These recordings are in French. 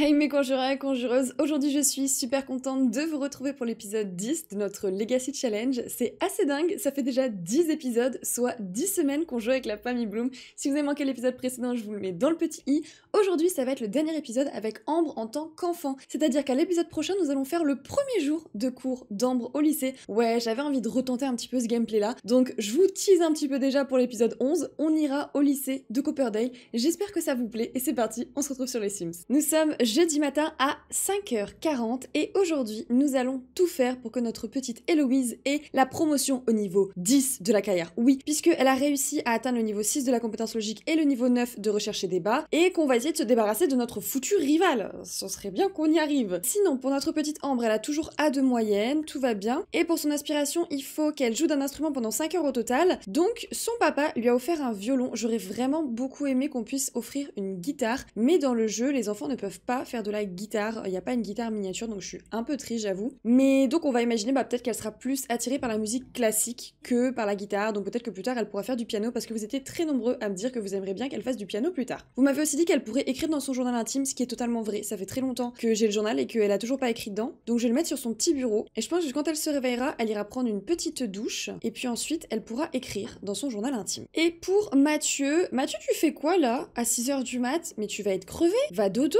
Hey mes conjureurs et conjureuses, aujourd'hui je suis super contente de vous retrouver pour l'épisode 10 de notre Legacy Challenge. C'est assez dingue, ça fait déjà 10 épisodes, soit 10 semaines qu'on joue avec la famille Bloom. Si vous avez manqué l'épisode précédent, je vous le mets dans le petit i. Aujourd'hui ça va être le dernier épisode avec Ambre en tant qu'enfant. C'est-à-dire qu'à l'épisode prochain, nous allons faire le premier jour de cours d'Ambre au lycée. Ouais, j'avais envie de retenter un petit peu ce gameplay là, donc je vous tease un petit peu déjà pour l'épisode 11. On ira au lycée de Copperdale. J'espère que ça vous plaît et c'est parti, on se retrouve sur les Sims. Nous sommes jeudi matin à 5h40 et aujourd'hui nous allons tout faire pour que notre petite Héloïse ait la promotion au niveau 10 de la carrière. Oui, puisqu'elle a réussi à atteindre le niveau 6 de la compétence logique et le niveau 9 de recherche et débat et qu'on va essayer de se débarrasser de notre foutu rival. Ce serait bien qu'on y arrive. Sinon, pour notre petite Ambre, elle a toujours A de moyenne, tout va bien. Et pour son aspiration, il faut qu'elle joue d'un instrument pendant 5 heures au total. Donc son papa lui a offert un violon. J'aurais vraiment beaucoup aimé qu'on puisse offrir une guitare, mais dans le jeu, les enfants ne peuvent pas faire de la guitare. Il n'y a pas une guitare miniature, donc je suis un peu triste, j'avoue. Mais donc on va imaginer bah, peut-être qu'elle sera plus attirée par la musique classique que par la guitare. Donc peut-être que plus tard elle pourra faire du piano parce que vous étiez très nombreux à me dire que vous aimeriez bien qu'elle fasse du piano plus tard. Vous m'avez aussi dit qu'elle pourrait écrire dans son journal intime, ce qui est totalement vrai. Ça fait très longtemps que j'ai le journal et qu'elle a toujours pas écrit dedans. Donc je vais le mettre sur son petit bureau. Et je pense que quand elle se réveillera, elle ira prendre une petite douche et puis ensuite elle pourra écrire dans son journal intime. Et pour Mathieu, Mathieu, tu fais quoi là à 6h du mat Mais tu vas être crevé Va dodo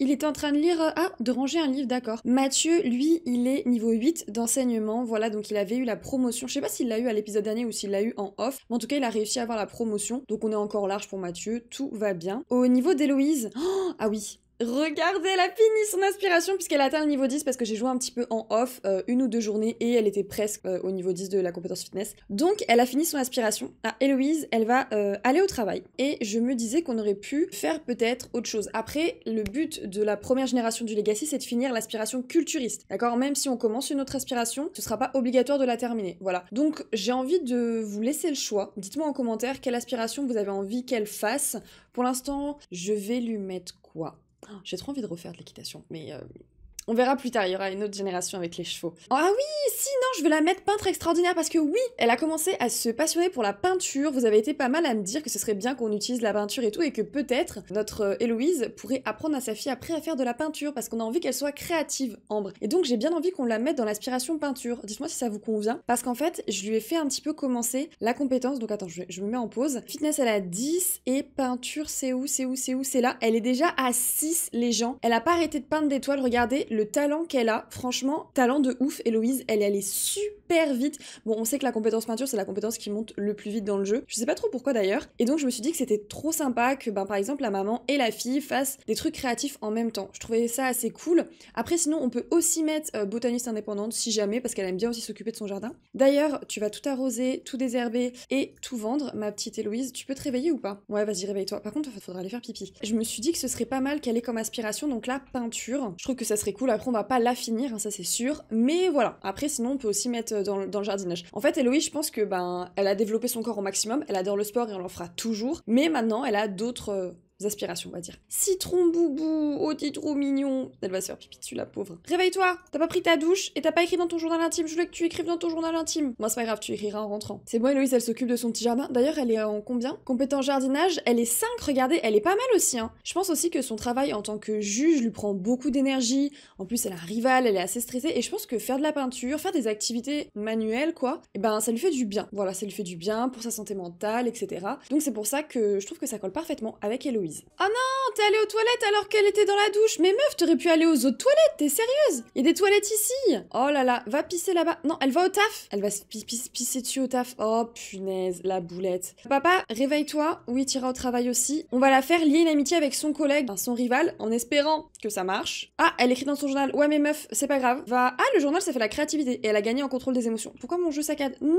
il était en train de lire, euh, ah, de ranger un livre, d'accord. Mathieu, lui, il est niveau 8 d'enseignement, voilà, donc il avait eu la promotion. Je sais pas s'il l'a eu à l'épisode dernier ou s'il l'a eu en off, mais en tout cas, il a réussi à avoir la promotion. Donc on est encore large pour Mathieu, tout va bien. Au niveau d'Héloïse, oh, ah oui, Regardez, elle a fini son aspiration puisqu'elle a atteint le niveau 10 parce que j'ai joué un petit peu en off euh, une ou deux journées et elle était presque euh, au niveau 10 de la compétence fitness. Donc elle a fini son aspiration. À Héloïse, elle va euh, aller au travail et je me disais qu'on aurait pu faire peut-être autre chose. Après, le but de la première génération du Legacy, c'est de finir l'aspiration culturiste. D'accord Même si on commence une autre aspiration, ce sera pas obligatoire de la terminer. Voilà. Donc j'ai envie de vous laisser le choix. Dites-moi en commentaire quelle aspiration vous avez envie qu'elle fasse. Pour l'instant, je vais lui mettre quoi j'ai trop envie de refaire de l'équitation, mais euh, on verra plus tard, il y aura une autre génération avec les chevaux. Ah oui, Sinon, je veux la mettre peintre extraordinaire parce que oui, elle a commencé à se passionner pour la peinture. Vous avez été pas mal à me dire que ce serait bien qu'on utilise la peinture et tout et que peut-être notre euh, Héloïse pourrait apprendre à sa fille après à faire de la peinture parce qu'on a envie qu'elle soit créative, Ambre. Et donc j'ai bien envie qu'on la mette dans l'aspiration peinture. Dites-moi si ça vous convient parce qu'en fait, je lui ai fait un petit peu commencer la compétence. Donc attends, je, me mets en pause. Fitness, elle a 10 et peinture, c'est où, c'est où, c'est où, c'est là. Elle est déjà à 6 les gens. Elle a pas arrêté de peindre toiles. Regardez, le talent qu'elle a, franchement, talent de ouf, Héloïse, elle est allée super vite. Bon, on sait que la compétence peinture, c'est la compétence qui monte le plus vite dans le jeu. Je sais pas trop pourquoi d'ailleurs. Et donc, je me suis dit que c'était trop sympa que, ben, par exemple, la maman et la fille fassent des trucs créatifs en même temps. Je trouvais ça assez cool. Après, sinon, on peut aussi mettre euh, botaniste indépendante si jamais, parce qu'elle aime bien aussi s'occuper de son jardin. D'ailleurs, tu vas tout arroser, tout désherber et tout vendre, ma petite Héloïse. Tu peux te réveiller ou pas Ouais, vas-y, réveille-toi. Par contre, faudra aller faire pipi. Je me suis dit que ce serait pas mal qu'elle ait comme aspiration, donc la peinture. Je trouve que ça serait cool après on va pas la finir, hein, ça c'est sûr. Mais voilà, après sinon on peut aussi mettre euh, dans, le jardinage. En fait, Eloïse, je pense que ben, elle a développé son corps au maximum, elle adore le sport et on l'en fera toujours. Mais maintenant, elle a d'autres euh, aspirations, on va dire. Citron boubou, oh t'es trop mignon. Elle va se faire pipi dessus, la pauvre. Réveille-toi, t'as pas pris ta douche et t'as pas écrit dans ton journal intime. Je voulais que tu écrives dans ton journal intime. Moi, c'est pas grave, tu écriras en rentrant. C'est bon, Héloïse, elle s'occupe de son petit jardin. D'ailleurs, elle est en combien Compétent jardinage, elle est 5, regardez, elle est pas mal aussi, hein. Je pense aussi que son travail en tant que juge lui prend beaucoup d'énergie. En plus, elle a un rival, elle est assez stressée. Et je pense que faire de la peinture, faire des activités manuelles, quoi, et eh ben ça lui fait du bien. Voilà, ça lui fait du bien pour sa santé mentale, etc. Donc c'est pour ça que je trouve que ça colle parfaitement avec Héloïse. Oh non, t'es allée aux toilettes alors qu'elle était dans la douche. Mais meuf, t'aurais pu aller aux autres toilettes, t'es sérieuse Il y a des toilettes ici. Oh là là, va pisser là-bas. Non, elle va au taf. Elle va se pisser dessus au taf. Oh punaise, la boulette. Papa, réveille-toi. Oui, t'iras au travail aussi. On va la faire lier une amitié avec son collègue, son rival, en espérant que ça marche. Ah, elle écrit dans son journal. Ouais, mais meuf, c'est pas grave. Va. Ah, le journal, ça fait la créativité. Et elle a gagné en contrôle des émotions. Pourquoi mon jeu saccade Non,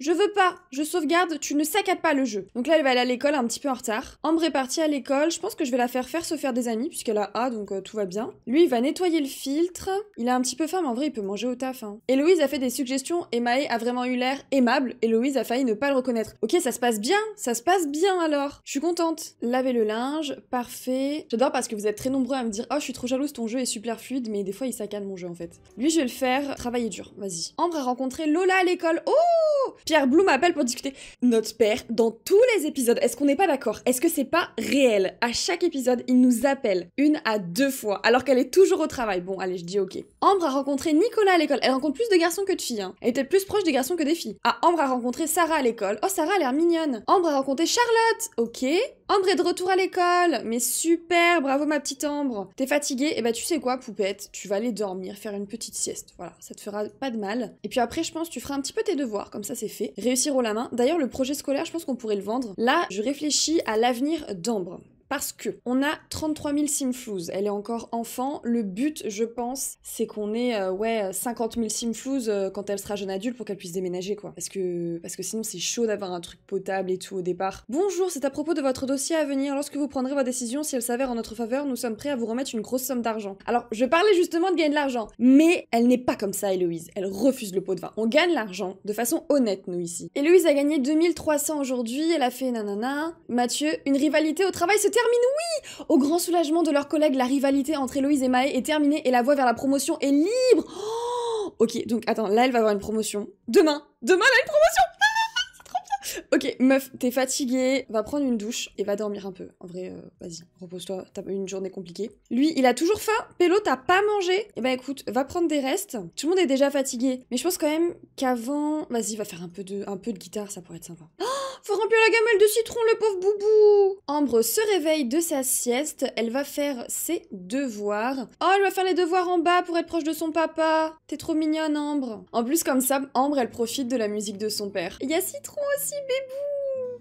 je veux pas. Je sauvegarde. Tu ne saccades pas le jeu. Donc là, elle va aller à l'école un petit peu en retard. Ambre est partie à l'école je pense que je vais la faire faire se faire des amis, puisqu'elle a A, donc euh, tout va bien. Lui, il va nettoyer le filtre. Il a un petit peu faim, mais en vrai, il peut manger au taf. Hein. Héloïse a fait des suggestions et a vraiment eu l'air aimable. Héloïse a failli ne pas le reconnaître. Ok, ça se passe bien, ça se passe bien alors. Je suis contente. Laver le linge, parfait. J'adore parce que vous êtes très nombreux à me dire Oh, je suis trop jalouse, ton jeu est super fluide, mais des fois, il saccade mon jeu en fait. Lui, je vais le faire travailler dur, vas-y. Ambre a rencontré Lola à l'école. Oh Pierre Blou m'appelle pour discuter. Notre père, dans tous les épisodes, est-ce qu'on n'est pas d'accord Est-ce que c'est pas réel à chaque épisode, il nous appelle une à deux fois, alors qu'elle est toujours au travail. Bon, allez, je dis ok. Ambre a rencontré Nicolas à l'école. Elle rencontre plus de garçons que de filles. Hein. Elle était plus proche des garçons que des filles. Ah, Ambre a rencontré Sarah à l'école. Oh, Sarah a l'air mignonne. Ambre a rencontré Charlotte. Ok. Ambre est de retour à l'école Mais super, bravo ma petite Ambre T'es fatiguée Eh bah tu sais quoi, poupette, tu vas aller dormir, faire une petite sieste. Voilà, ça te fera pas de mal. Et puis après, je pense, tu feras un petit peu tes devoirs, comme ça c'est fait. Réussir au la main. D'ailleurs, le projet scolaire, je pense qu'on pourrait le vendre. Là, je réfléchis à l'avenir d'Ambre parce que on a 33 000 Simflouz, elle est encore enfant. Le but, je pense, c'est qu'on ait euh, ouais 50 000 Simflouz euh, quand elle sera jeune adulte pour qu'elle puisse déménager quoi. Parce que parce que sinon c'est chaud d'avoir un truc potable et tout au départ. Bonjour, c'est à propos de votre dossier à venir. Lorsque vous prendrez votre décision, si elle s'avère en notre faveur, nous sommes prêts à vous remettre une grosse somme d'argent. Alors je parlais justement de gagner de l'argent, mais elle n'est pas comme ça, Héloïse. Elle refuse le pot de vin. On gagne l'argent de façon honnête nous ici. Héloïse a gagné 2300 aujourd'hui. Elle a fait nanana. Mathieu, une rivalité au travail c'était termine, oui Au grand soulagement de leurs collègues, la rivalité entre Héloïse et Maë est terminée et la voie vers la promotion est libre oh, Ok, donc attends, là elle va avoir une promotion. Demain Demain elle a une promotion ah, Ok, meuf, t'es fatiguée, va prendre une douche et va dormir un peu. En vrai, euh, vas-y, repose-toi, t'as eu une journée compliquée. Lui, il a toujours faim, Pélo, t'as pas mangé. Eh ben écoute, va prendre des restes. Tout le monde est déjà fatigué, mais je pense quand même qu'avant, vas-y, va faire un peu de, un peu de guitare, ça pourrait être sympa. Oh faut remplir la gamelle de citron, le pauvre boubou Ambre se réveille de sa sieste, elle va faire ses devoirs. Oh, elle va faire les devoirs en bas pour être proche de son papa T'es trop mignonne, Ambre En plus, comme ça, Ambre, elle profite de la musique de son père. Il y a citron aussi, bébou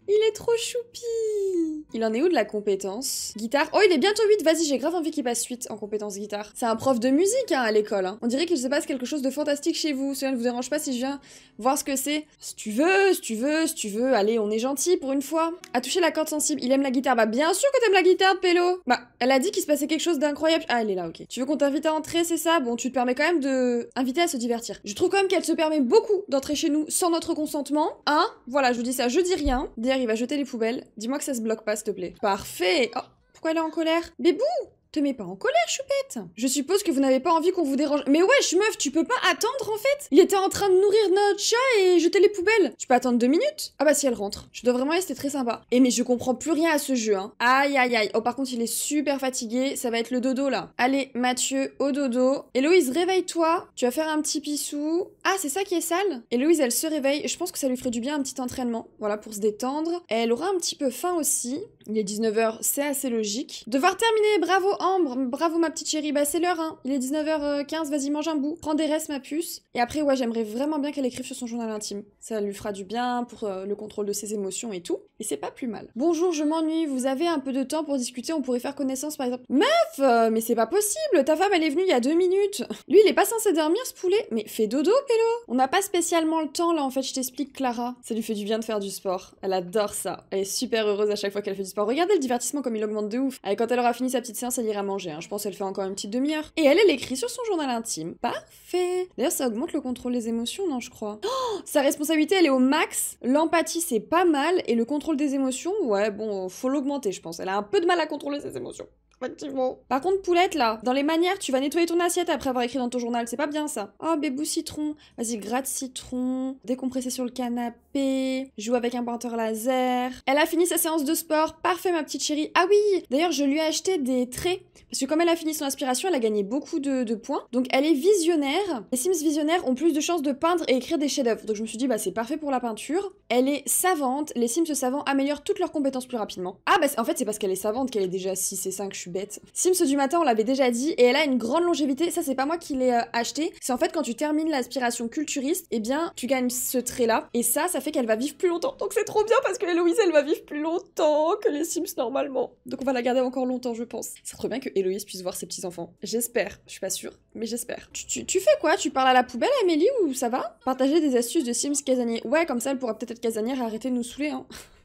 il est trop choupi Il en est où de la compétence Guitare. Oh, il est bientôt 8, vas-y, j'ai grave envie qu'il passe 8 en compétence guitare. C'est un prof de musique hein, à l'école. Hein. On dirait qu'il se passe quelque chose de fantastique chez vous. Cela ne vous dérange pas si je viens voir ce que c'est Si tu veux, si tu veux, si tu veux, allez, on est gentil pour une fois. A toucher la corde sensible, il aime la guitare. Bah bien sûr que t'aimes la guitare, Pélo Bah, elle a dit qu'il se passait quelque chose d'incroyable. Ah, elle est là, ok. Tu veux qu'on t'invite à entrer, c'est ça Bon, tu te permets quand même de... inviter à se divertir. Je trouve quand même qu'elle se permet beaucoup d'entrer chez nous sans notre consentement. Hein Voilà, je vous dis ça, je dis rien il va jeter les poubelles. Dis-moi que ça se bloque pas, s'il te plaît. Parfait Oh, pourquoi elle est en colère Bébou te mets pas en colère, Choupette Je suppose que vous n'avez pas envie qu'on vous dérange. Mais wesh, meuf, tu peux pas attendre en fait Il était en train de nourrir notre chat et jeter les poubelles. Tu peux attendre deux minutes Ah bah si elle rentre. Je dois vraiment rester très sympa. Et mais je comprends plus rien à ce jeu, hein. Aïe aïe aïe. Oh par contre, il est super fatigué. Ça va être le dodo là. Allez, Mathieu, au dodo. Héloïse, réveille-toi. Tu vas faire un petit pissou. Ah, c'est ça qui est sale Héloïse, elle se réveille. Je pense que ça lui ferait du bien un petit entraînement. Voilà, pour se détendre. Elle aura un petit peu faim aussi. Il est 19h, c'est assez logique. Devoir terminer, bravo Ambre, bravo ma petite chérie, bah c'est l'heure hein. Il est 19h15, vas-y mange un bout, prends des restes ma puce. Et après ouais, j'aimerais vraiment bien qu'elle écrive sur son journal intime. Ça lui fera du bien pour euh, le contrôle de ses émotions et tout. Et c'est pas plus mal. Bonjour, je m'ennuie, vous avez un peu de temps pour discuter, on pourrait faire connaissance par exemple. Meuf, euh, mais c'est pas possible, ta femme elle est venue il y a deux minutes. Lui il est pas censé dormir ce poulet, mais fais dodo Pélo. On n'a pas spécialement le temps là en fait, je t'explique Clara. Ça lui fait du bien de faire du sport, elle adore ça. Elle est super heureuse à chaque fois qu'elle fait du sport Regardez le divertissement comme il augmente de ouf. Et quand elle aura fini sa petite séance, elle ira manger. Hein. Je pense qu'elle fait encore une petite demi-heure. Et elle, elle écrit sur son journal intime. Parfait. D'ailleurs, ça augmente le contrôle des émotions, non, je crois. Oh, sa responsabilité, elle est au max. L'empathie, c'est pas mal. Et le contrôle des émotions, ouais, bon, faut l'augmenter, je pense. Elle a un peu de mal à contrôler ses émotions. Effectivement. Par contre, Poulette, là, dans les manières, tu vas nettoyer ton assiette après avoir écrit dans ton journal. C'est pas bien ça. Oh, bébou citron. Vas-y, gratte citron. Décompresser sur le canapé. Joue avec un pointeur laser. Elle a fini sa séance de sport. Parfait, ma petite chérie. Ah oui D'ailleurs, je lui ai acheté des traits. Parce que comme elle a fini son inspiration, elle a gagné beaucoup de, points. Donc, elle est visionnaire. Les Sims visionnaires ont plus de chances de peindre et écrire des chefs-d'œuvre. Donc, je me suis dit, bah, c'est parfait pour la peinture. Elle est savante. Les Sims savants améliorent toutes leurs compétences plus rapidement. Ah, bah, en fait, c'est parce qu'elle est savante qu'elle est déjà 6 et 5. Je bête. Sims du matin, on l'avait déjà dit, et elle a une grande longévité. Ça, c'est pas moi qui l'ai euh, acheté. C'est en fait quand tu termines l'aspiration culturiste, eh bien, tu gagnes ce trait-là. Et ça, ça fait qu'elle va vivre plus longtemps. Donc c'est trop bien parce que Héloïse, elle va vivre plus longtemps que les Sims normalement. Donc on va la garder encore longtemps, je pense. C'est trop bien que Héloïse puisse voir ses petits-enfants. J'espère. Je suis pas sûre, mais j'espère. Tu, fais quoi Tu parles à la poubelle, Amélie, ou ça va Partager des astuces de Sims casanier. Ouais, comme ça, elle pourra peut-être être casanière arrêter de nous saouler, hein.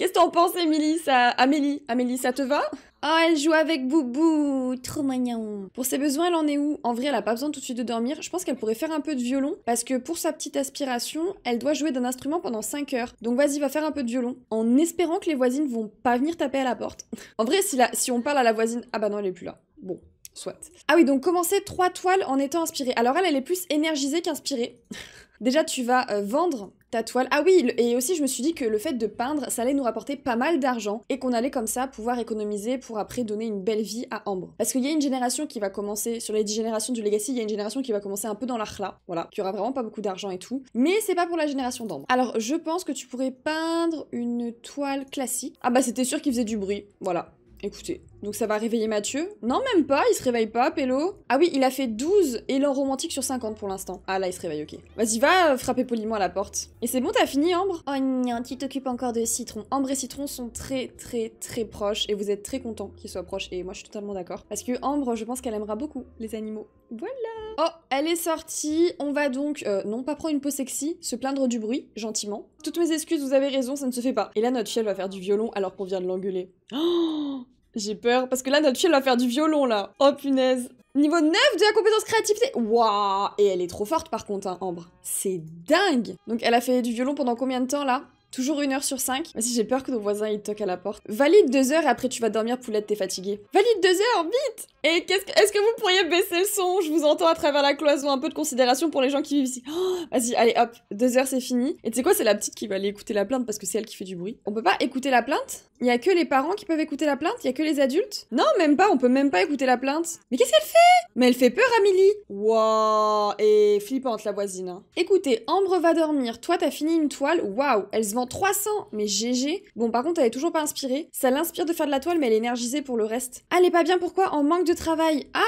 Qu'est-ce que t'en penses, Émilie ça... Amélie Amélie, ça te va Oh, elle joue avec Boubou Trop mignon Pour ses besoins, elle en est où En vrai, elle a pas besoin tout de suite de dormir. Je pense qu'elle pourrait faire un peu de violon, parce que pour sa petite aspiration, elle doit jouer d'un instrument pendant 5 heures. Donc vas-y, va faire un peu de violon, en espérant que les voisines vont pas venir taper à la porte. en vrai, si, on parle à la voisine... Ah bah non, elle est plus là. Bon, soit. Ah oui, donc commencer trois toiles en étant inspirée. Alors elle, elle est plus énergisée qu'inspirée. Déjà, tu vas euh, vendre ta toile. Ah oui, et aussi je me suis dit que le fait de peindre, ça allait nous rapporter pas mal d'argent et qu'on allait comme ça pouvoir économiser pour après donner une belle vie à Ambre. Parce qu'il y a une génération qui va commencer, sur les 10 générations du Legacy, il y a une génération qui va commencer un peu dans l'archla, voilà, qui aura vraiment pas beaucoup d'argent et tout. Mais c'est pas pour la génération d'Ambre. Alors je pense que tu pourrais peindre une toile classique. Ah bah c'était sûr qu'il faisait du bruit, voilà. Écoutez, donc ça va réveiller Mathieu Non, même pas, il se réveille pas, Pélo. Ah oui, il a fait 12 élans romantiques sur 50 pour l'instant. Ah là, il se réveille, ok. Vas-y, va euh, frapper poliment à la porte. Et c'est bon, t'as fini, Ambre Oh non, tu t'occupes encore de Citron. Ambre et Citron sont très, très, très proches et vous êtes très content qu'ils soient proches. Et moi, je suis totalement d'accord. Parce que Ambre, je pense qu'elle aimera beaucoup les animaux. Voilà Oh, elle est sortie. On va donc, euh, non pas prendre une peau sexy, se plaindre du bruit, gentiment. Toutes mes excuses, vous avez raison, ça ne se fait pas. Et là, notre chien va faire du violon alors qu'on vient de l'engueuler. Oh j'ai peur, parce que là, notre fille, va faire du violon, là. Oh, punaise. Niveau 9 de la compétence créativité. Waouh Et elle est trop forte, par contre, hein, Ambre. C'est dingue Donc, elle a fait du violon pendant combien de temps, là Toujours une heure sur 5. Vas-y, j'ai peur que nos voisins ils toquent à la porte. Valide deux heures et après tu vas dormir, poulette, t'es fatiguée. Valide deux heures, vite et quest est-ce que, est que, vous pourriez baisser le son Je vous entends à travers la cloison. Un peu de considération pour les gens qui vivent ici. Oh, vas-y, allez, hop. Deux heures, c'est fini. Et tu sais quoi C'est la petite qui va aller écouter la plainte parce que c'est elle qui fait du bruit. On peut pas écouter la plainte Il y a que les parents qui peuvent écouter la plainte Il y a que les adultes Non, même pas. On peut même pas écouter la plainte. Mais qu'est-ce qu'elle fait Mais elle fait peur, Amélie. Waouh Et flippante, la voisine. Hein. Écoutez, Ambre va dormir. Toi, t'as fini une toile. Waouh Elle se vend 300. Mais GG. Bon, par contre, elle est toujours pas inspirée. Ça l'inspire de faire de la toile, mais elle est énergisée pour le reste. Elle pas bien. Pourquoi En manque de travail. Ah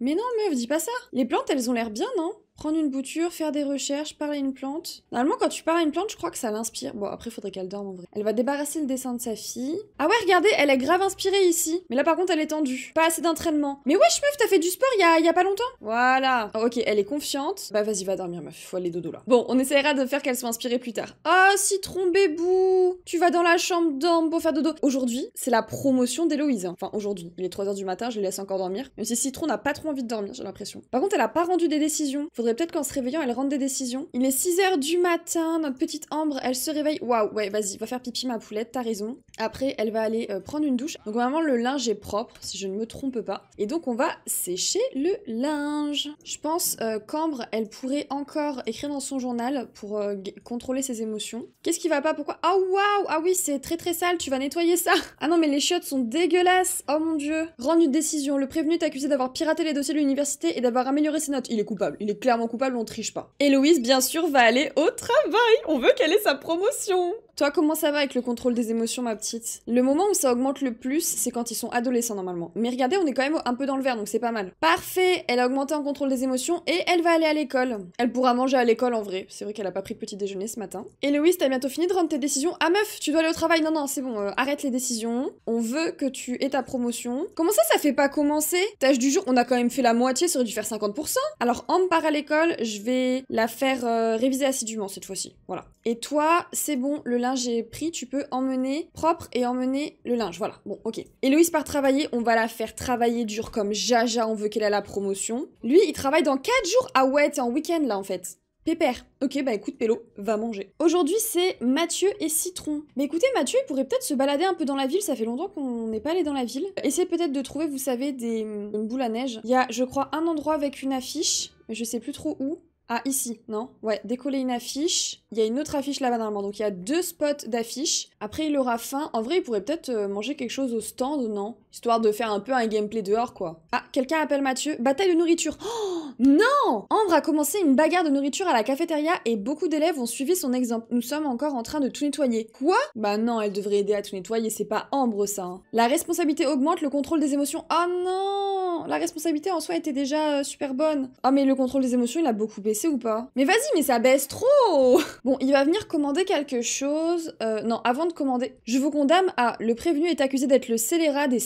Mais non, meuf, dis pas ça. Les plantes, elles ont l'air bien, non Prendre une bouture, faire des recherches, parler à une plante. Normalement, quand tu parles à une plante, je crois que ça l'inspire. Bon, après, il faudrait qu'elle dorme en vrai. Elle va débarrasser le dessin de sa fille. Ah ouais, regardez, elle est grave inspirée ici. Mais là, par contre, elle est tendue. Pas assez d'entraînement. Mais wesh, meuf, t'as fait du sport il y a, pas longtemps Voilà. Oh, ok, elle est confiante. Bah, vas-y, va dormir, meuf. Faut aller dodo là. Bon, on essaiera de faire qu'elle soit inspirée plus tard. Ah, oh, citron bébou Tu vas dans la chambre, dorme pour faire dodo. Aujourd'hui, c'est la promotion d'Héloïse. Hein. Enfin, aujourd'hui. Il est 3h du matin, je la laisse encore dormir. Même si Citron n'a pas trop envie de dormir, j'ai l'impression. Par contre, elle a pas rendu des décisions peut-être qu'en se réveillant, elle rentre des décisions. Il est 6h du matin, notre petite Ambre, elle se réveille. Waouh, ouais, vas-y, va faire pipi ma poulette, t'as raison. Après, elle va aller euh, prendre une douche. Donc vraiment le linge est propre, si je ne me trompe pas. Et donc, on va sécher le linge. Je pense euh, qu'Ambre, elle pourrait encore écrire dans son journal pour euh, contrôler ses émotions. Qu'est-ce qui va pas Pourquoi Ah oh, waouh Ah oui, c'est très très sale, tu vas nettoyer ça Ah non, mais les chiottes sont dégueulasses Oh mon dieu Rendre une décision. Le prévenu est accusé d'avoir piraté les dossiers de l'université et d'avoir amélioré ses notes. Il est coupable, il est clairement coupable, on triche pas. Louise, bien sûr, va aller au travail. On veut qu'elle ait sa promotion. Toi, comment ça va avec le contrôle des émotions, ma petite Le moment où ça augmente le plus, c'est quand ils sont adolescents normalement. Mais regardez, on est quand même un peu dans le vert, donc c'est pas mal. Parfait Elle a augmenté en contrôle des émotions et elle va aller à l'école. Elle pourra manger à l'école en vrai. C'est vrai qu'elle a pas pris de petit déjeuner ce matin. Et t'as bientôt fini de rendre tes décisions. Ah meuf, tu dois aller au travail. Non, non, c'est bon, euh, arrête les décisions. On veut que tu aies ta promotion. Comment ça, ça fait pas commencer Tâche du jour, on a quand même fait la moitié, ça aurait dû faire 50%. Alors, en part à l'école, je vais la faire euh, réviser assidûment cette fois-ci. Voilà. Et toi, c'est bon, le linge est pris, tu peux emmener propre et emmener le linge. Voilà, bon, ok. Héloïse part travailler, on va la faire travailler dur comme Jaja, on veut qu'elle ait la promotion. Lui, il travaille dans 4 jours. Ah ouais, en week-end là en fait. Pépère. Ok, bah écoute, Pélo, va manger. Aujourd'hui, c'est Mathieu et Citron. Mais écoutez, Mathieu, il pourrait peut-être se balader un peu dans la ville. Ça fait longtemps qu'on n'est pas allé dans la ville. Essayez peut-être de trouver, vous savez, des boules à neige. Il y a, je crois, un endroit avec une affiche. Mais je sais plus trop où. Ah, ici, non Ouais, décoller une affiche. Il y a une autre affiche là-bas normalement. Donc il y a deux spots d'affiches. Après, il aura faim. En vrai, il pourrait peut-être euh, manger quelque chose au stand, non Histoire de faire un peu un gameplay dehors, quoi. Ah, quelqu'un appelle Mathieu. Bataille de nourriture. Oh non Ambre a commencé une bagarre de nourriture à la cafétéria et beaucoup d'élèves ont suivi son exemple. Nous sommes encore en train de tout nettoyer. Quoi Bah non, elle devrait aider à tout nettoyer, c'est pas Ambre ça. Hein. La responsabilité augmente, le contrôle des émotions. Oh non La responsabilité en soi était déjà euh, super bonne. oh, mais le contrôle des émotions, il a beaucoup baissé ou pas Mais vas-y, mais ça baisse trop Bon, il va venir commander quelque chose. Euh, non, avant de commander, je vous condamne à le prévenu est accusé d'être le scélérat des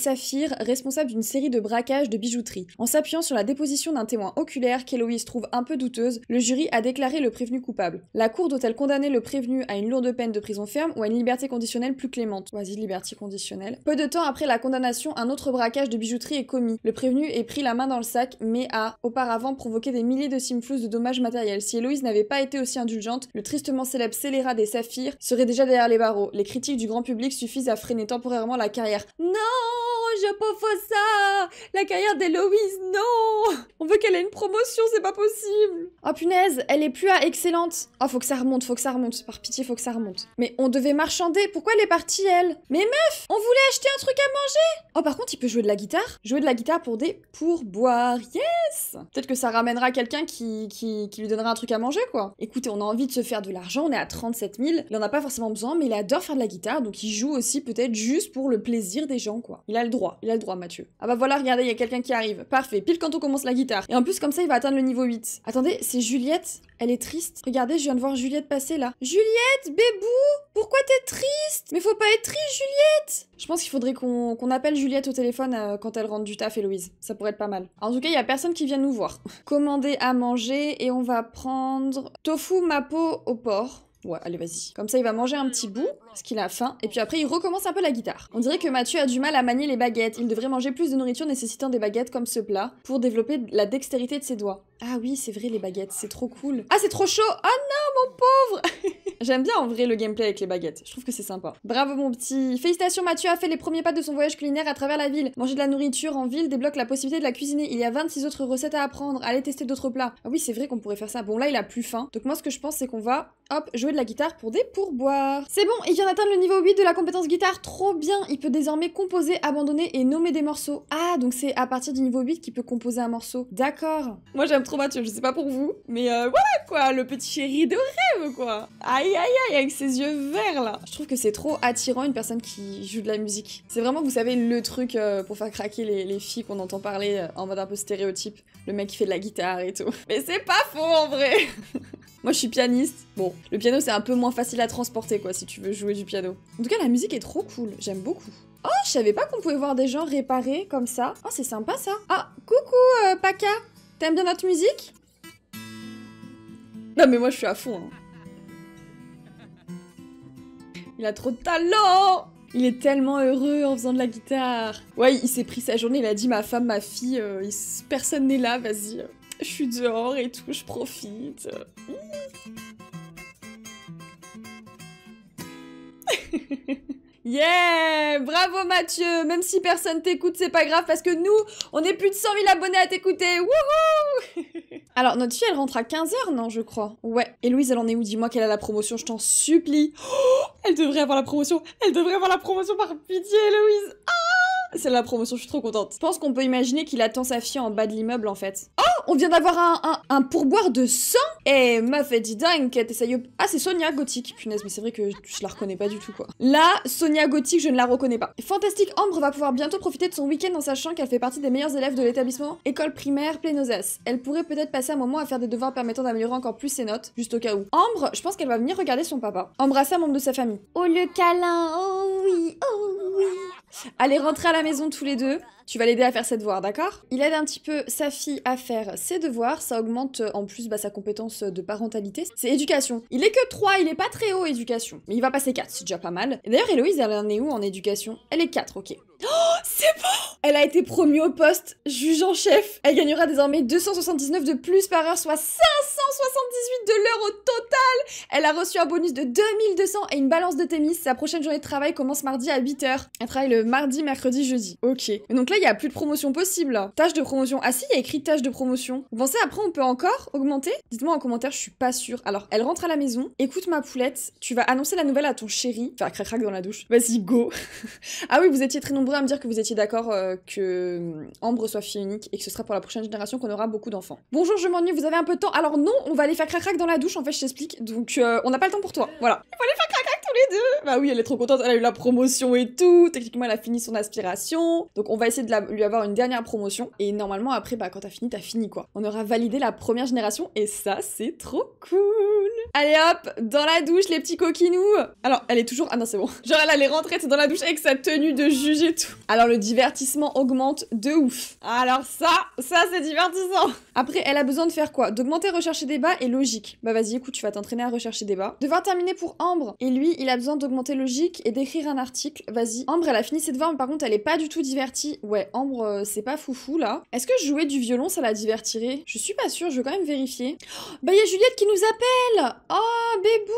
responsable d'une série de braquages de bijouterie. En s'appuyant sur la déposition d'un témoin oculaire qu'Héloïse trouve un peu douteuse, le jury a déclaré le prévenu coupable. La cour doit-elle condamner le prévenu à une lourde peine de prison ferme ou à une liberté conditionnelle plus clémente vas liberté conditionnelle. Peu de temps après la condamnation, un autre braquage de bijouterie est commis. Le prévenu est pris la main dans le sac, mais a, auparavant, provoqué des milliers de simflous de dommages matériels. Si Héloïse n'avait pas été aussi indulgente, le tristement célèbre scélérat des saphirs serait déjà derrière les barreaux. Les critiques du grand public suffisent à freiner temporairement la carrière. Non je pas faire ça La carrière d'Héloïse, non On veut qu'elle ait une promotion, c'est pas possible Oh punaise, elle est plus à excellente Oh, faut que ça remonte, faut que ça remonte. Par pitié, faut que ça remonte. Mais on devait marchander, pourquoi elle est partie, elle Mais meuf On voulait acheter un truc à manger Oh, par contre, il peut jouer de la guitare Jouer de la guitare pour des pourboires, yes Peut-être que ça ramènera quelqu'un qui, qui, lui donnera un truc à manger, quoi. Écoutez, on a envie de se faire de l'argent, on est à 37 000, il en a pas forcément besoin, mais il adore faire de la guitare, donc il joue aussi peut-être juste pour le plaisir des gens, quoi. Il a le droit il a le droit, Mathieu. Ah bah voilà, regardez, il y a quelqu'un qui arrive. Parfait, pile quand on commence la guitare. Et en plus, comme ça, il va atteindre le niveau 8. Attendez, c'est Juliette Elle est triste. Regardez, je viens de voir Juliette passer là. Juliette, bébou Pourquoi t'es triste Mais faut pas être triste, Juliette Je pense qu'il faudrait qu'on appelle Juliette au téléphone euh, quand elle rentre du taf, Héloïse. Ça pourrait être pas mal. en tout cas, il y a personne qui vient nous voir. Commander à manger et on va prendre tofu mapo au porc. Ouais, allez, vas-y. Comme ça, il va manger un petit bout, parce qu'il a faim, et puis après, il recommence un peu la guitare. On dirait que Mathieu a du mal à manier les baguettes. Il devrait manger plus de nourriture nécessitant des baguettes comme ce plat, pour développer la dextérité de ses doigts. Ah oui, c'est vrai, les baguettes, c'est trop cool. Ah, c'est trop chaud Ah non, mon pauvre J'aime bien en vrai le gameplay avec les baguettes, je trouve que c'est sympa. Bravo mon petit Félicitations Mathieu a fait les premiers pas de son voyage culinaire à travers la ville. Manger de la nourriture en ville débloque la possibilité de la cuisiner. Il y a 26 autres recettes à apprendre, allez tester d'autres plats. Ah oui, c'est vrai qu'on pourrait faire ça. Bon, là, il a plus faim. Donc moi, ce que je pense, c'est qu'on va, hop, jouer de la guitare pour des pourboires. C'est bon, il vient d'atteindre le niveau 8 de la compétence guitare, trop bien Il peut désormais composer, abandonner et nommer des morceaux. Ah, donc c'est à partir du niveau 8 qu'il peut composer un morceau. D'accord. Moi, trop mature, je sais pas pour vous, mais voilà euh, quoi, le petit chéri de rêve quoi. Aïe aïe aïe, avec ses yeux verts là. Je trouve que c'est trop attirant une personne qui joue de la musique. C'est vraiment, vous savez, le truc euh, pour faire craquer les, filles qu'on entend parler euh, en mode un peu stéréotype. Le mec qui fait de la guitare et tout. Mais c'est pas faux en vrai Moi je suis pianiste. Bon, le piano c'est un peu moins facile à transporter quoi si tu veux jouer du piano. En tout cas la musique est trop cool, j'aime beaucoup. Oh, je savais pas qu'on pouvait voir des gens réparer comme ça. Oh, c'est sympa ça. Ah, coucou Paca T'aimes bien notre musique Non mais moi je suis à fond. Hein. Il a trop de talent il est tellement heureux en faisant de la guitare. Ouais, il s'est pris sa journée, il a dit ma femme, ma fille, euh, personne n'est là, vas-y. je suis dehors et tout, je profite. Yeah Bravo Mathieu Même si personne t'écoute, c'est pas grave parce que nous, on est plus de 100 000 abonnés à t'écouter Wouhou Alors, notre fille, elle rentre à 15h, non, je crois. Ouais. Et Louise, elle en est où Dis-moi qu'elle a la promotion, je t'en supplie. elle devrait avoir la promotion Elle devrait avoir la promotion par pitié, Louise Ah c'est la promotion, je suis trop contente. Je pense qu'on peut imaginer qu'il attend sa fille en bas de l'immeuble en fait. Oh On vient d'avoir un, un, pourboire de sang Et eh, ma elle dit dingue, Ah, c'est Sonia Gothic, punaise, mais c'est vrai que je, la reconnais pas du tout quoi. Là, Sonia Gothic, je ne la reconnais pas. Fantastique Ambre va pouvoir bientôt profiter de son week-end en sachant qu'elle fait partie des meilleurs élèves de l'établissement école primaire Plénosès. Elle pourrait peut-être passer un moment à faire des devoirs permettant d'améliorer encore plus ses notes, juste au cas où. Ambre, je pense qu'elle va venir regarder son papa, embrasser un membre de sa famille. Oh le câlin, oh oui, oh oui. Allez, rentrer à la maison tous les deux. Tu vas l'aider à faire ses devoirs, d'accord Il aide un petit peu sa fille à faire ses devoirs, ça augmente euh, en plus bah, sa compétence euh, de parentalité. C'est éducation. Il est que 3, il est pas très haut éducation. Mais il va passer 4, c'est déjà pas mal. d'ailleurs, Héloïse, elle en est où en éducation Elle est 4, ok. Oh, c'est beau Elle a été promue au poste juge en chef. Elle gagnera désormais 279 de plus par heure, soit 578 de l'heure au total Elle a reçu un bonus de 2200 et une balance de Thémis. Sa prochaine journée de travail commence mardi à 8h. Elle travaille le mardi, mercredi, jeudi. Ok. donc là, il n'y a plus de promotion possible. Hein. Tâche de promotion. Ah si, il y a écrit tâche de promotion. Vous pensez après, on peut encore augmenter Dites-moi en commentaire, je suis pas sûre. Alors, elle rentre à la maison. Écoute ma poulette, tu vas annoncer la nouvelle à ton chéri. Enfin, crac-crac dans la douche. Vas-y, go. ah oui, vous étiez très nombreux à me dire que vous étiez d'accord euh, que hum, Ambre soit fille unique et que ce sera pour la prochaine génération qu'on aura beaucoup d'enfants. Bonjour, je m'ennuie, vous avez un peu de temps. Alors non, on va aller faire crac-crac dans la douche, en fait, je t'explique. Donc, euh, on n'a pas le temps pour toi. Voilà. Il faut aller faire crac les deux Bah oui, elle est trop contente, elle a eu la promotion et tout, techniquement elle a fini son aspiration, donc on va essayer de lui avoir une dernière promotion, et normalement après, bah quand t'as fini, t'as fini quoi. On aura validé la première génération, et ça c'est trop cool Allez hop, dans la douche les petits coquinous Alors, elle est toujours... Ah non, c'est bon. Genre elle allait rentrer, dans la douche avec sa tenue de juge et tout. Alors le divertissement augmente de ouf. Alors ça, ça c'est divertissant Après, elle a besoin de faire quoi D'augmenter Rechercher des débat est logique. Bah vas-y, écoute, tu vas t'entraîner à rechercher débat. Devoir terminer pour Ambre. Et lui, il il a besoin d'augmenter logique et d'écrire un article. Vas-y. Ambre, elle a fini ses devoirs, mais par contre, elle est pas du tout divertie. Ouais, Ambre, euh, c'est pas foufou là. Est-ce que jouer du violon, ça la divertirait Je suis pas sûre, je vais quand même vérifier. Oh, bah, il y a Juliette qui nous appelle Oh, bébou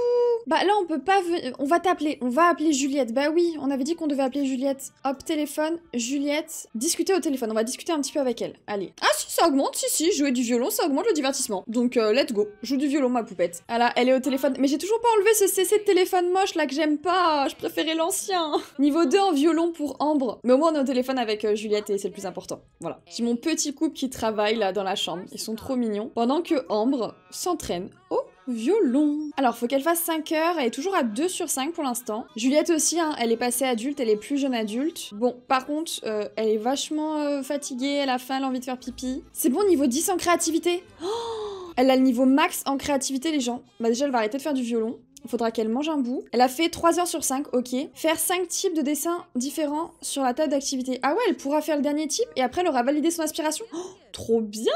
Bah, là, on peut pas. Euh, on va t'appeler, on va appeler Juliette. Bah oui, on avait dit qu'on devait appeler Juliette. Hop, téléphone, Juliette. Discuter au téléphone, on va discuter un petit peu avec elle. Allez. Ah, si, ça augmente, si, si, jouer du violon, ça augmente le divertissement. Donc, euh, let's go. Joue du violon, ma poupette. Ah là, elle est au téléphone. Mais j'ai toujours pas enlevé ce CC de téléphone moche là que j'aime pas, je préférais l'ancien. Niveau 2 en violon pour Ambre. Mais au moins on est au téléphone avec euh, Juliette et c'est le plus important. Voilà. C'est mon petit couple qui travaille là dans la chambre, ils sont trop mignons. Pendant que Ambre s'entraîne au violon. Alors, faut qu'elle fasse 5 heures, elle est toujours à 2 sur 5 pour l'instant. Juliette aussi, hein. elle est passée adulte, elle est plus jeune adulte. Bon, par contre, euh, elle est vachement euh, fatiguée, elle a faim, elle a envie de faire pipi. C'est bon, niveau 10 en créativité oh elle a le niveau max en créativité, les gens. Bah déjà, elle va arrêter de faire du violon faudra qu'elle mange un bout. Elle a fait 3 heures sur 5, ok. Faire 5 types de dessins différents sur la table d'activité. Ah ouais, elle pourra faire le dernier type et après elle aura validé son aspiration. Oh, trop bien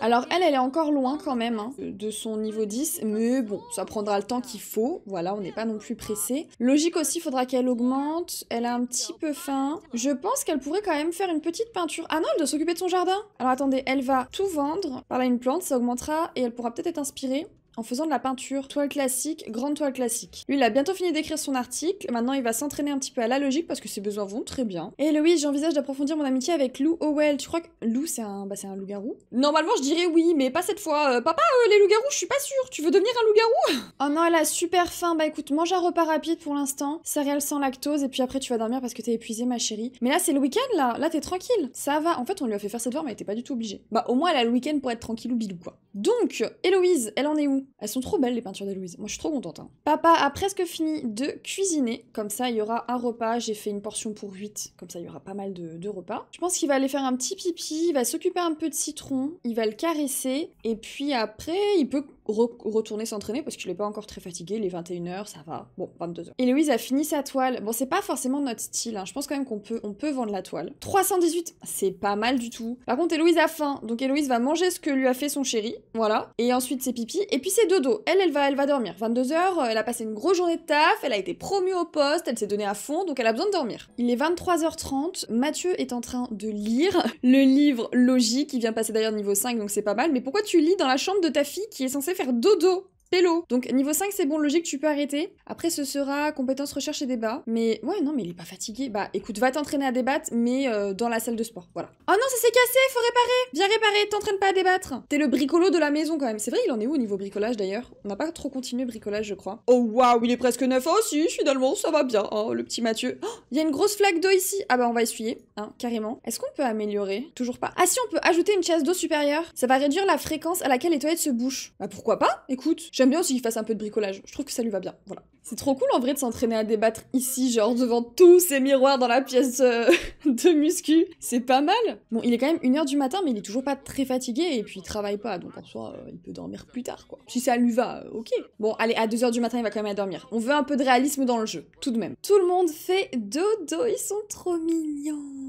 Alors elle, elle est encore loin quand même hein, de son niveau 10, mais bon, ça prendra le temps qu'il faut. Voilà, on n'est pas non plus pressé. Logique aussi, faudra qu'elle augmente. Elle a un petit peu faim. Je pense qu'elle pourrait quand même faire une petite peinture. Ah non, elle doit s'occuper de son jardin. Alors attendez, elle va tout vendre. Par là, une plante, ça augmentera et elle pourra peut-être être inspirée en faisant de la peinture toile classique, grande toile classique. Lui, il a bientôt fini d'écrire son article. Maintenant, il va s'entraîner un petit peu à la logique parce que ses besoins vont très bien. Et j'envisage d'approfondir mon amitié avec Lou Howell. Tu crois que Lou, c'est un, bah, c'est un loup-garou Normalement, je dirais oui, mais pas cette fois. Euh, papa, euh, les loups-garous, je suis pas sûre. Tu veux devenir un loup-garou Oh non, elle a super faim. Bah écoute, mange un repas rapide pour l'instant, céréales sans lactose, et puis après, tu vas dormir parce que t'es épuisée, ma chérie. Mais là, c'est le week-end, là. Là, t'es tranquille. Ça va. En fait, on lui a fait faire cette devoirs, mais elle était pas du tout obligée. Bah, au moins, elle a le week-end pour être tranquille ou quoi. Donc, Héloïse, elle en est où elles sont trop belles les peintures de Louise. Moi je suis trop contente. Hein. Papa a presque fini de cuisiner. Comme ça il y aura un repas. J'ai fait une portion pour 8. Comme ça il y aura pas mal de repas. Je pense qu'il va aller faire un petit pipi. Il va s'occuper un peu de citron. Il va le caresser. Et puis après il peut retourner s'entraîner parce qu'il n'est pas encore très fatigué, les 21h, ça va. Bon, 22h. Et Louise a fini sa toile. Bon, c'est pas forcément notre style, hein. je pense quand même qu'on peut, on peut vendre la toile. 318, c'est pas mal du tout. Par contre, Héloïse a faim, donc Héloïse va manger ce que lui a fait son chéri, voilà. Et ensuite, c'est pipi. Et puis, c'est dodo. Elle, elle va, elle va dormir. 22h, elle a passé une grosse journée de taf, elle a été promue au poste, elle s'est donnée à fond, donc elle a besoin de dormir. Il est 23h30, Mathieu est en train de lire le livre Logique, qui vient passer d'ailleurs niveau 5, donc c'est pas mal. Mais pourquoi tu lis dans la chambre de ta fille qui est censée faire dodo Pélo Donc niveau 5, c'est bon, logique, tu peux arrêter. Après, ce sera compétences, recherche et débat. Mais ouais, non, mais il est pas fatigué. Bah écoute, va t'entraîner à débattre, mais euh, dans la salle de sport. Voilà. Oh non, ça s'est cassé, faut réparer. Viens réparer, t'entraînes pas à débattre. T'es le bricolo de la maison quand même. C'est vrai, il en est où au niveau bricolage d'ailleurs On n'a pas trop continué bricolage, je crois. Oh waouh, il est presque neuf. Oh si, finalement, ça va bien. Oh, le petit Mathieu. Oh, il y a une grosse flaque d'eau ici. Ah bah on va essuyer, hein, carrément. Est-ce qu'on peut améliorer Toujours pas. Ah si, on peut ajouter une chasse d'eau supérieure. Ça va réduire la fréquence à laquelle les toilettes se bouchent. Bah pourquoi pas Écoute, j'aime bien aussi qu'il fasse un peu de bricolage. Je trouve que ça lui va bien. Voilà. C'est trop cool en vrai de s'entraîner à débattre ici, genre devant tous ces miroirs dans la pièce euh, de muscu. C'est pas mal. Bon, il est quand même 1h du matin, mais il est toujours pas très fatigué et puis il travaille pas. Donc en soi, euh, il peut dormir plus tard quoi. Si ça lui va, euh, ok. Bon, allez, à 2h du matin, il va quand même à dormir. On veut un peu de réalisme dans le jeu, tout de même. Tout le monde fait dodo, ils sont trop mignons.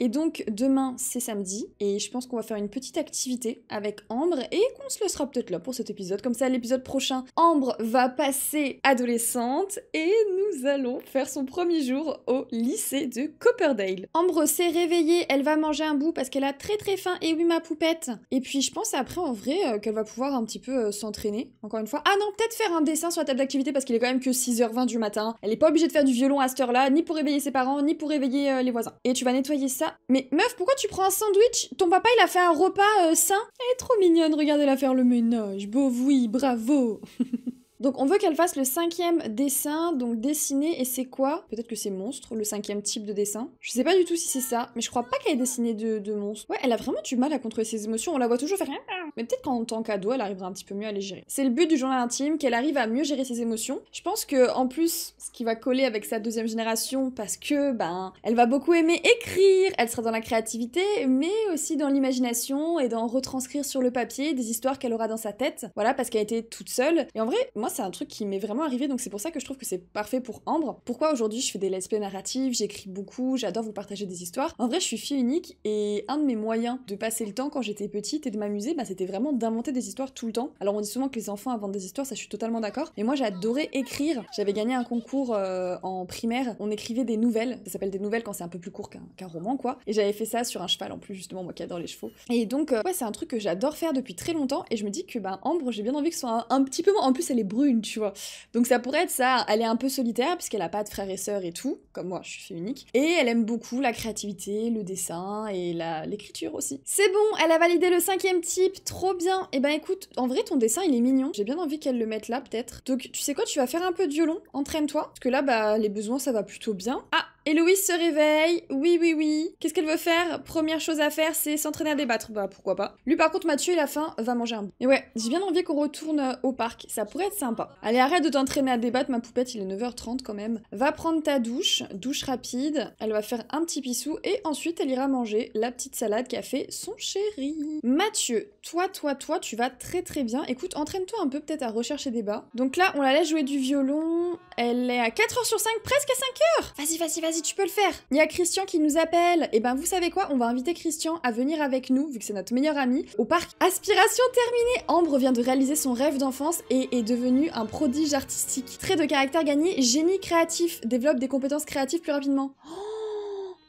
Et donc demain c'est samedi et je pense qu'on va faire une petite activité avec Ambre et qu'on se laissera peut-être là pour cet épisode. Comme ça l'épisode prochain, Ambre va passer adolescente et nous allons faire son premier jour au lycée de Copperdale. Ambre s'est réveillée, elle va manger un bout parce qu'elle a très très faim et oui ma poupette. Et puis je pense après en vrai euh, qu'elle va pouvoir un petit peu euh, s'entraîner encore une fois. Ah non, peut-être faire un dessin sur la table d'activité parce qu'il est quand même que 6h20 du matin. Elle est pas obligée de faire du violon à cette heure-là, ni pour réveiller ses parents, ni pour réveiller euh, les voisins. Et tu vas nettoyer ça mais meuf, pourquoi tu prends un sandwich Ton papa, il a fait un repas euh, sain Elle est trop mignonne, regardez-la faire le ménage. Beau, oui, bravo Donc on veut qu'elle fasse le cinquième dessin, donc dessiner, et c'est quoi Peut-être que c'est monstre, le cinquième type de dessin. Je sais pas du tout si c'est ça, mais je crois pas qu'elle ait dessiné de, monstre. Ouais, elle a vraiment du mal à contrôler ses émotions, on la voit toujours faire... rien. Mais peut-être qu'en tant qu'ado, elle arrivera un petit peu mieux à les gérer. C'est le but du journal intime, qu'elle arrive à mieux gérer ses émotions. Je pense que en plus, ce qui va coller avec sa deuxième génération, parce que ben, elle va beaucoup aimer écrire, elle sera dans la créativité, mais aussi dans l'imagination et dans retranscrire sur le papier des histoires qu'elle aura dans sa tête. Voilà, parce qu'elle a été toute seule. Et en vrai, moi c'est un truc qui m'est vraiment arrivé, donc c'est pour ça que je trouve que c'est parfait pour Ambre. Pourquoi aujourd'hui je fais des let's play narratives, j'écris beaucoup, j'adore vous partager des histoires. En vrai, je suis fille unique et un de mes moyens de passer le temps quand j'étais petite et de m'amuser, bah, c'était vraiment d'inventer des histoires tout le temps. Alors on dit souvent que les enfants inventent des histoires, ça je suis totalement d'accord. Mais moi j'adorais écrire. J'avais gagné un concours euh, en primaire, on écrivait des nouvelles. Ça s'appelle des nouvelles quand c'est un peu plus court qu'un roman quoi. Et j'avais fait ça sur un cheval en plus justement, moi qui adore les chevaux. Et donc euh, ouais, c'est un truc que j'adore faire depuis très longtemps et je me dis que bah, Ambre, j'ai bien envie que ce soit un, petit peu moins. En plus elle est tu vois. Donc ça pourrait être ça. Elle est un peu solitaire puisqu'elle a pas de frères et sœurs et tout, comme moi, je suis unique. Et elle aime beaucoup la créativité, le dessin et l'écriture aussi. C'est bon, elle a validé le cinquième type, trop bien. Et eh ben écoute, en vrai ton dessin il est mignon. J'ai bien envie qu'elle le mette là peut-être. Donc tu sais quoi, tu vas faire un peu de violon, entraîne-toi parce que là bah les besoins ça va plutôt bien. Ah et se réveille. Oui, oui, oui. Qu'est-ce qu'elle veut faire Première chose à faire, c'est s'entraîner à débattre. Bah, pourquoi pas. Lui, par contre, Mathieu, il a faim, va manger un bout. Et ouais, j'ai bien envie qu'on retourne euh, au parc. Ça pourrait être sympa. Allez, arrête de t'entraîner à débattre, ma poupette. Il est 9h30 quand même. Va prendre ta douche, douche rapide. Elle va faire un petit pissou et ensuite, elle ira manger la petite salade qu'a fait son chéri. Mathieu, toi, toi, toi, tu vas très très bien. Écoute, entraîne-toi un peu peut-être à rechercher des bas. Donc là, on la laisse jouer du violon. Elle est à 4h sur 5, presque à 5h. Vas-y, vas-y, vas-y tu peux le faire. Il y a Christian qui nous appelle. Et eh ben, vous savez quoi On va inviter Christian à venir avec nous, vu que c'est notre meilleur ami, au parc. Aspiration terminée Ambre vient de réaliser son rêve d'enfance et est devenue un prodige artistique. Trait de caractère gagné, génie créatif, développe des compétences créatives plus rapidement. Oh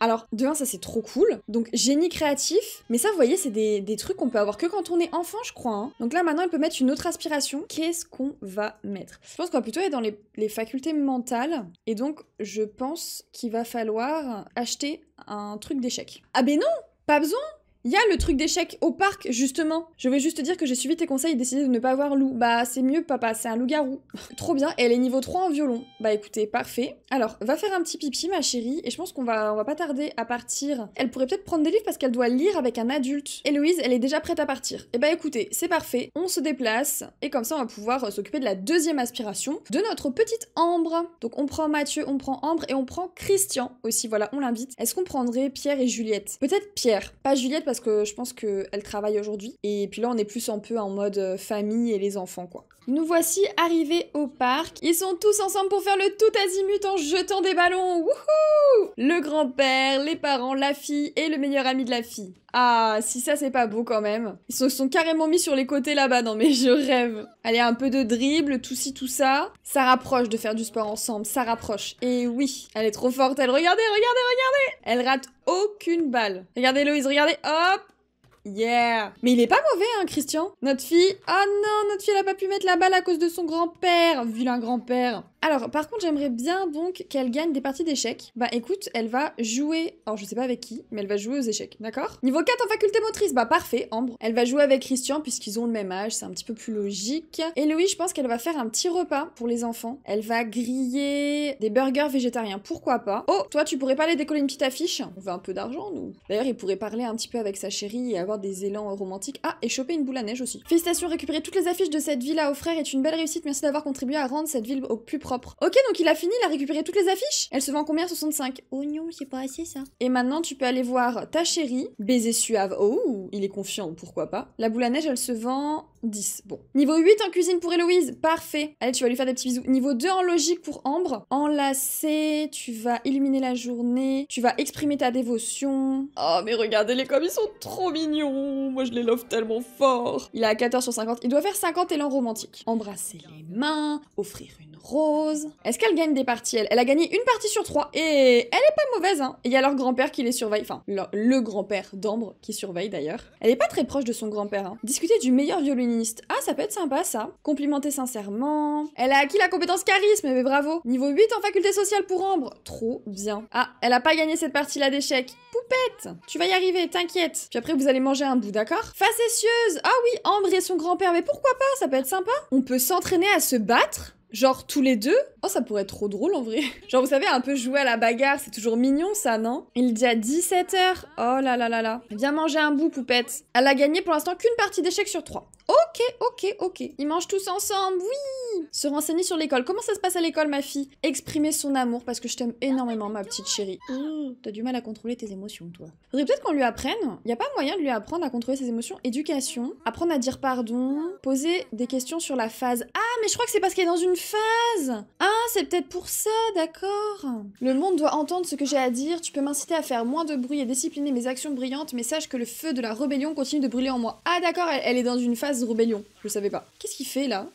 alors, demain, ça c'est trop cool. Donc, génie créatif. Mais ça, vous voyez, c'est des, trucs qu'on peut avoir que quand on est enfant, je crois. Hein. Donc là, maintenant, elle peut mettre une autre aspiration. Qu'est-ce qu'on va mettre Je pense qu'on va plutôt être dans les, les facultés mentales. Et donc, je pense qu'il va falloir acheter un truc d'échec. Ah ben non Pas besoin il y a le truc d'échec au parc, justement. Je vais juste te dire que j'ai suivi tes conseils et décidé de ne pas avoir loup. Bah, c'est mieux, papa, c'est un loup-garou. Trop bien, elle est niveau 3 en violon. Bah, écoutez, parfait. Alors, va faire un petit pipi, ma chérie, et je pense qu'on va, on va pas tarder à partir. Elle pourrait peut-être prendre des livres parce qu'elle doit lire avec un adulte. Héloïse, elle est déjà prête à partir. Et eh bah, écoutez, c'est parfait. On se déplace, et comme ça, on va pouvoir euh, s'occuper de la deuxième aspiration de notre petite Ambre. Donc, on prend Mathieu, on prend Ambre, et on prend Christian aussi, voilà, on l'invite. Est-ce qu'on prendrait Pierre et Juliette Peut-être Pierre, pas Juliette, parce que je pense qu'elle travaille aujourd'hui. Et puis là, on est plus un peu en mode euh, famille et les enfants, quoi. Nous voici arrivés au parc. Ils sont tous ensemble pour faire le tout azimut en jetant des ballons. Wouhou Le grand-père, les parents, la fille et le meilleur ami de la fille. Ah, si ça c'est pas beau quand même. Ils se sont carrément mis sur les côtés là-bas, non mais je rêve. Allez, un peu de dribble, tout ci, tout ça. Ça rapproche de faire du sport ensemble, ça rapproche. Et oui, elle est trop forte, elle, regardez, regardez, regardez Elle rate aucune balle. Regardez Loïse, regardez, hop Yeah Mais il est pas mauvais, hein, Christian Notre fille... oh non, notre fille, elle a pas pu mettre la balle à cause de son grand-père Vilain grand-père Alors, par contre, j'aimerais bien, donc, qu'elle gagne des parties d'échecs. Bah, écoute, elle va jouer... Alors, je sais pas avec qui, mais elle va jouer aux échecs, d'accord Niveau 4 en faculté motrice, bah parfait, Ambre. Elle va jouer avec Christian, puisqu'ils ont le même âge, c'est un petit peu plus logique. Et Louis, je pense qu'elle va faire un petit repas pour les enfants. Elle va griller des burgers végétariens, pourquoi pas Oh, toi, tu pourrais pas aller décoller une petite affiche On veut un peu d'argent, nous. D'ailleurs, il pourrait parler un petit peu avec sa chérie et avoir des élans euh, romantiques. Ah, et choper une boule à neige aussi. Félicitations, récupérer toutes les affiches de cette villa à frères est une belle réussite. Merci d'avoir contribué à rendre cette ville au plus propre. Ok, donc il a fini, il a récupéré toutes les affiches. Elle se vend combien 65. Oh non, c'est pas assez ça. Et maintenant, tu peux aller voir ta chérie, baiser suave. Oh, il est confiant, pourquoi pas. La boule à neige, elle se vend 10. Bon. Niveau 8 en cuisine pour Héloïse. Parfait. Allez, tu vas lui faire des petits bisous. Niveau 2 en logique pour Ambre. Enlacer, tu vas illuminer la journée, tu vas exprimer ta dévotion. Oh, mais regardez-les comme ils sont trop mignons. Moi, je les love tellement fort. Il est à 14 sur 50. Il doit faire 50 élan romantique Embrasser les mains, offrir une rose. Est-ce qu'elle gagne des parties elle, elle a gagné une partie sur 3 et elle est pas mauvaise, hein. Il y a leur grand-père qui les surveille. Enfin, le, grand-père d'Ambre qui surveille d'ailleurs. Elle est pas très proche de son grand-père, hein. Discuter du meilleur violoniste ah, ça peut être sympa ça. Complimenter sincèrement. Elle a acquis la compétence charisme, mais bravo. Niveau 8 en faculté sociale pour Ambre. Trop bien. Ah, elle a pas gagné cette partie-là d'échec. Poupette, tu vas y arriver, t'inquiète. Puis après, vous allez manger un bout, d'accord Facétieuse. Ah oui, Ambre et son grand-père, mais pourquoi pas Ça peut être sympa. On peut s'entraîner à se battre genre tous les deux Oh, ça pourrait être trop drôle en vrai. Genre, vous savez, un peu jouer à la bagarre, c'est toujours mignon ça, non Il dit à 17h. Oh là là là là. Viens manger un bout, poupette. Elle a gagné pour l'instant qu'une partie d'échecs sur trois. Ok, ok, ok. Ils mangent tous ensemble, oui Se renseigner sur l'école. Comment ça se passe à l'école, ma fille Exprimer son amour, parce que je t'aime énormément, ma petite chérie. Oh, mmh, t'as du mal à contrôler tes émotions, toi. Faudrait peut-être qu'on lui apprenne. Y a pas moyen de lui apprendre à contrôler ses émotions. Éducation, apprendre à dire pardon, poser des questions sur la phase. Ah, mais je crois que c'est parce qu'elle est dans une phase Ah ah, c'est peut-être pour ça, d'accord. Le monde doit entendre ce que j'ai à dire. Tu peux m'inciter à faire moins de bruit et discipliner mes actions brillantes, mais sache que le feu de la rébellion continue de brûler en moi. Ah, d'accord, elle, est dans une phase de rébellion. Je savais pas. Qu'est-ce qu'il fait là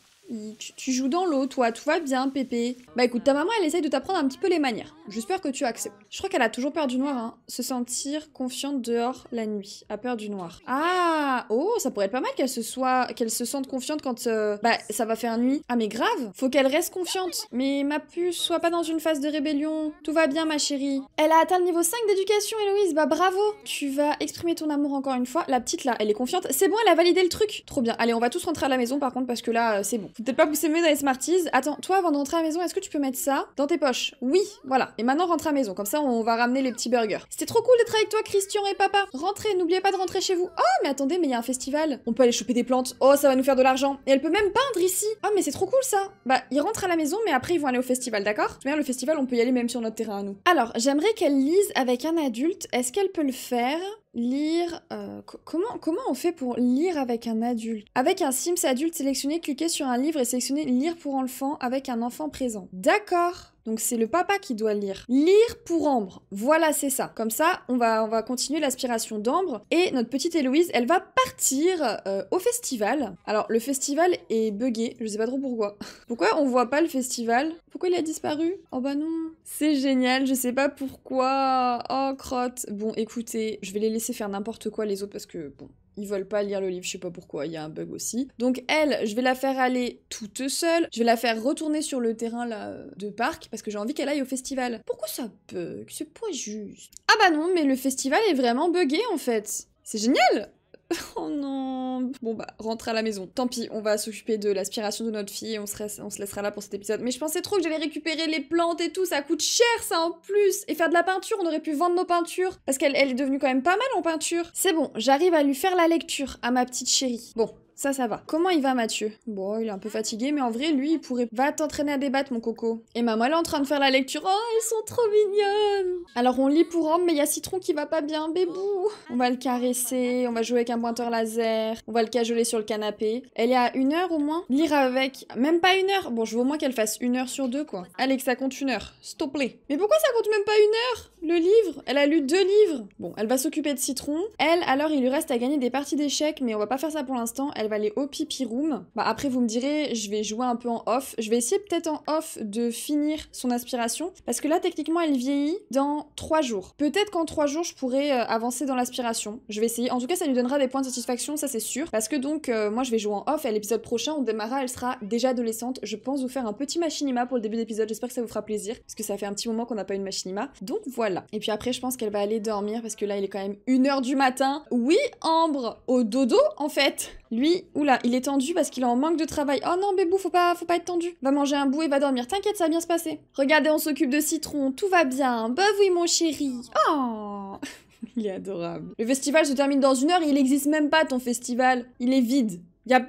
tu, joues dans l'eau, toi, tout va bien, Pépé. Bah écoute, ta maman, elle essaye de t'apprendre un petit peu les manières. J'espère que tu acceptes. Je crois qu'elle a toujours peur du noir, hein. Se sentir confiante dehors la nuit, a peur du noir. Ah, oh, ça pourrait être pas mal qu'elle se soit, qu'elle se sente confiante quand, euh, bah, ça va faire nuit. Ah mais grave, faut qu'elle reste confiante. Mais ma puce, sois pas dans une phase de rébellion. Tout va bien, ma chérie. Elle a atteint le niveau 5 d'éducation, Héloïse. Bah bravo. Tu vas exprimer ton amour encore une fois. La petite là, elle est confiante. C'est bon, elle a validé le truc. Trop bien. Allez, on va tous rentrer à la maison par contre parce que là, euh, c'est bon. Faut peut-être pas pousser mieux dans les Smarties. Attends, toi, avant de rentrer à la maison, est-ce que tu peux mettre ça dans tes poches Oui, voilà. Et maintenant, rentre à la maison. Comme ça, on va ramener les petits burgers. C'était trop cool d'être avec toi, Christian et papa. Rentrez, n'oubliez pas de rentrer chez vous. Oh, mais attendez, mais il y a un festival. On peut aller choper des plantes. Oh, ça va nous faire de l'argent. Et elle peut même peindre ici. Oh, mais c'est trop cool ça. Bah, ils rentrent à la maison, mais après, ils vont aller au festival, d'accord Bien, le festival, on peut y aller même sur notre terrain à nous. Alors, j'aimerais qu'elle lise avec un adulte. Est-ce qu'elle peut le faire lire. Euh, comment, comment on fait pour lire avec un adulte Avec un Sims adulte sélectionné, cliquez sur un livre et sélectionnez lire pour enfant avec un enfant présent. D'accord donc c'est le papa qui doit lire. Lire pour Ambre. Voilà, c'est ça. Comme ça, on va, on va continuer l'aspiration d'Ambre. Et notre petite Héloïse, elle va partir euh, au festival. Alors, le festival est buggé. Je sais pas trop pourquoi. pourquoi on voit pas le festival Pourquoi il a disparu Oh bah non. C'est génial. Je sais pas pourquoi. Oh, crotte. Bon, écoutez, je vais les laisser faire n'importe quoi les autres parce que, bon, ils veulent pas lire le livre, je sais pas pourquoi, il y a un bug aussi. Donc elle, je vais la faire aller toute seule, je vais la faire retourner sur le terrain là euh, de parc parce que j'ai envie qu'elle aille au festival. Pourquoi ça bug C'est pas juste. Ah bah non, mais le festival est vraiment bugué en fait. C'est génial oh non Bon bah, rentre à la maison. Tant pis, on va s'occuper de l'aspiration de notre fille et on se, laissera là pour cet épisode. Mais je pensais trop que j'allais récupérer les plantes et tout, ça coûte cher ça en plus Et faire de la peinture, on aurait pu vendre nos peintures Parce qu'elle est devenue quand même pas mal en peinture. C'est bon, j'arrive à lui faire la lecture, à ma petite chérie. Bon, ça, ça va. Comment il va, Mathieu Bon, il est un peu fatigué, mais en vrai, lui, il pourrait. Va t'entraîner à débattre, mon coco. Et maman, elle est en train de faire la lecture. Oh, elles sont trop mignonnes Alors, on lit pour homme, mais il y a Citron qui va pas bien, bébou. On va le caresser, on va jouer avec un pointeur laser, on va le cajoler sur le canapé. Elle est à une heure au moins Lire avec. Même pas une heure Bon, je veux au moins qu'elle fasse une heure sur deux, quoi. Allez, que ça compte une heure. S'il te Mais pourquoi ça compte même pas une heure Le livre Elle a lu deux livres Bon, elle va s'occuper de Citron. Elle, alors, il lui reste à gagner des parties d'échecs, mais on va pas faire ça pour l'instant. Elle elle va aller au pipi room. Bah, après, vous me direz, je vais jouer un peu en off. Je vais essayer peut-être en off de finir son aspiration parce que là, techniquement, elle vieillit dans 3 jours. Peut-être qu'en 3 jours, je pourrais euh, avancer dans l'aspiration. Je vais essayer. En tout cas, ça lui donnera des points de satisfaction, ça c'est sûr. Parce que donc, euh, moi, je vais jouer en off et à l'épisode prochain, on démarra, elle sera déjà adolescente. Je pense vous faire un petit machinima pour le début d'épisode. J'espère que ça vous fera plaisir parce que ça fait un petit moment qu'on n'a pas eu de machinima. Donc voilà. Et puis après, je pense qu'elle va aller dormir parce que là, il est quand même 1h du matin. Oui, Ambre, au dodo en fait. Lui, oula, il est tendu parce qu'il est en manque de travail. Oh non, bébou, faut pas, faut pas être tendu. Va manger un bout et va dormir. T'inquiète, ça va bien se passer. Regardez, on s'occupe de Citron. Tout va bien. Bah oui, mon chéri. Oh Il est adorable. Le festival se termine dans une heure il n'existe même pas ton festival. Il est vide. Y'a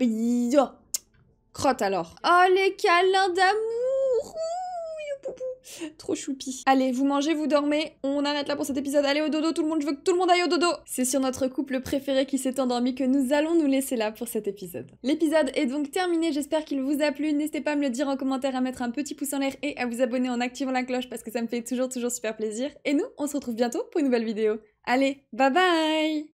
oh. Crotte alors. Oh, les câlins d'amour Trop choupi. Allez, vous mangez, vous dormez. On arrête là pour cet épisode. Allez au dodo, tout le monde. Je veux que tout le monde aille au dodo. C'est sur notre couple préféré qui s'est endormi que nous allons nous laisser là pour cet épisode. L'épisode est donc terminé. J'espère qu'il vous a plu. N'hésitez pas à me le dire en commentaire, à mettre un petit pouce en l'air et à vous abonner en activant la cloche parce que ça me fait toujours, toujours super plaisir. Et nous, on se retrouve bientôt pour une nouvelle vidéo. Allez, bye bye